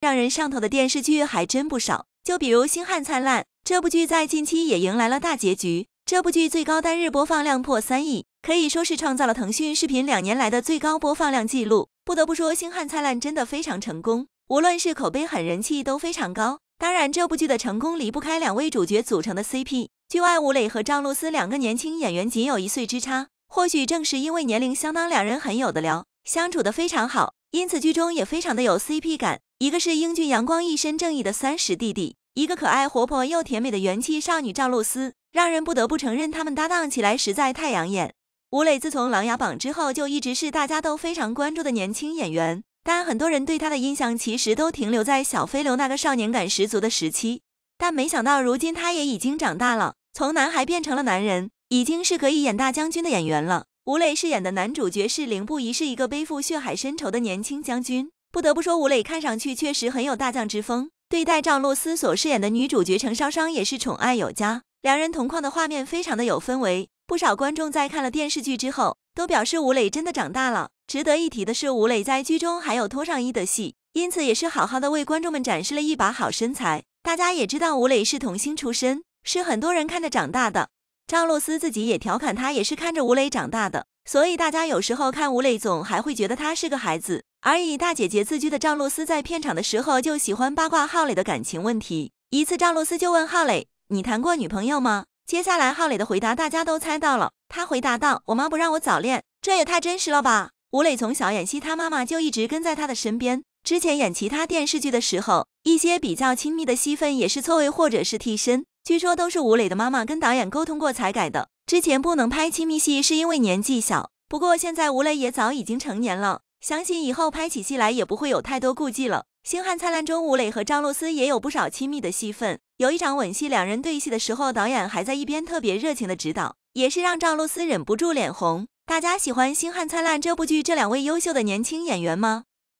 让人上头的电视剧还真不少，就比如《星汉灿烂》这部剧，在近期也迎来了大结局。这部剧最高单日播放量破三亿，可以说是创造了腾讯视频两年来的最高播放量记录。不得不说，《星汉灿烂》真的非常成功，无论是口碑很人气都非常高。当然，这部剧的成功离不开两位主角组成的 CP。剧外吴磊和赵露思两个年轻演员仅有一岁之差，或许正是因为年龄相当，两人很有的聊，相处的非常好，因此剧中也非常的有 CP 感。一个是英俊阳光、一身正义的三十弟弟，一个可爱活泼又甜美的元气少女赵露思，让人不得不承认他们搭档起来实在太养眼。吴磊自从《琅琊榜》之后，就一直是大家都非常关注的年轻演员，但很多人对他的印象其实都停留在小飞流那个少年感十足的时期。但没想到，如今他也已经长大了，从男孩变成了男人，已经是可以演大将军的演员了。吴磊饰演的男主角是凌不疑，是一个背负血海深仇的年轻将军。不得不说，吴磊看上去确实很有大将之风，对待赵露思所饰演的女主角程潇双也是宠爱有加。两人同框的画面非常的有氛围，不少观众在看了电视剧之后，都表示吴磊真的长大了。值得一提的是，吴磊在剧中还有脱上衣的戏，因此也是好好的为观众们展示了一把好身材。大家也知道，吴磊是童星出身，是很多人看着长大的。赵露思自己也调侃他也是看着吴磊长大的，所以大家有时候看吴磊总还会觉得他是个孩子。而以大姐姐自居的赵露思在片场的时候就喜欢八卦浩磊的感情问题。一次，赵露思就问浩磊：“你谈过女朋友吗？”接下来，浩磊的回答大家都猜到了。他回答道：“我妈不让我早恋。”这也太真实了吧！吴磊从小演戏，他妈妈就一直跟在他的身边。之前演其他电视剧的时候，一些比较亲密的戏份也是错位或者是替身，据说都是吴磊的妈妈跟导演沟通过才改的。之前不能拍亲密戏是因为年纪小，不过现在吴磊也早已经成年了。相信以后拍起戏来也不会有太多顾忌了。《星汉灿烂》中，吴磊和赵露思也有不少亲密的戏份，有一场吻戏，两人对戏的时候，导演还在一边特别热情的指导，也是让赵露思忍不住脸红。大家喜欢《星汉灿烂》这部剧这两位优秀的年轻演员吗？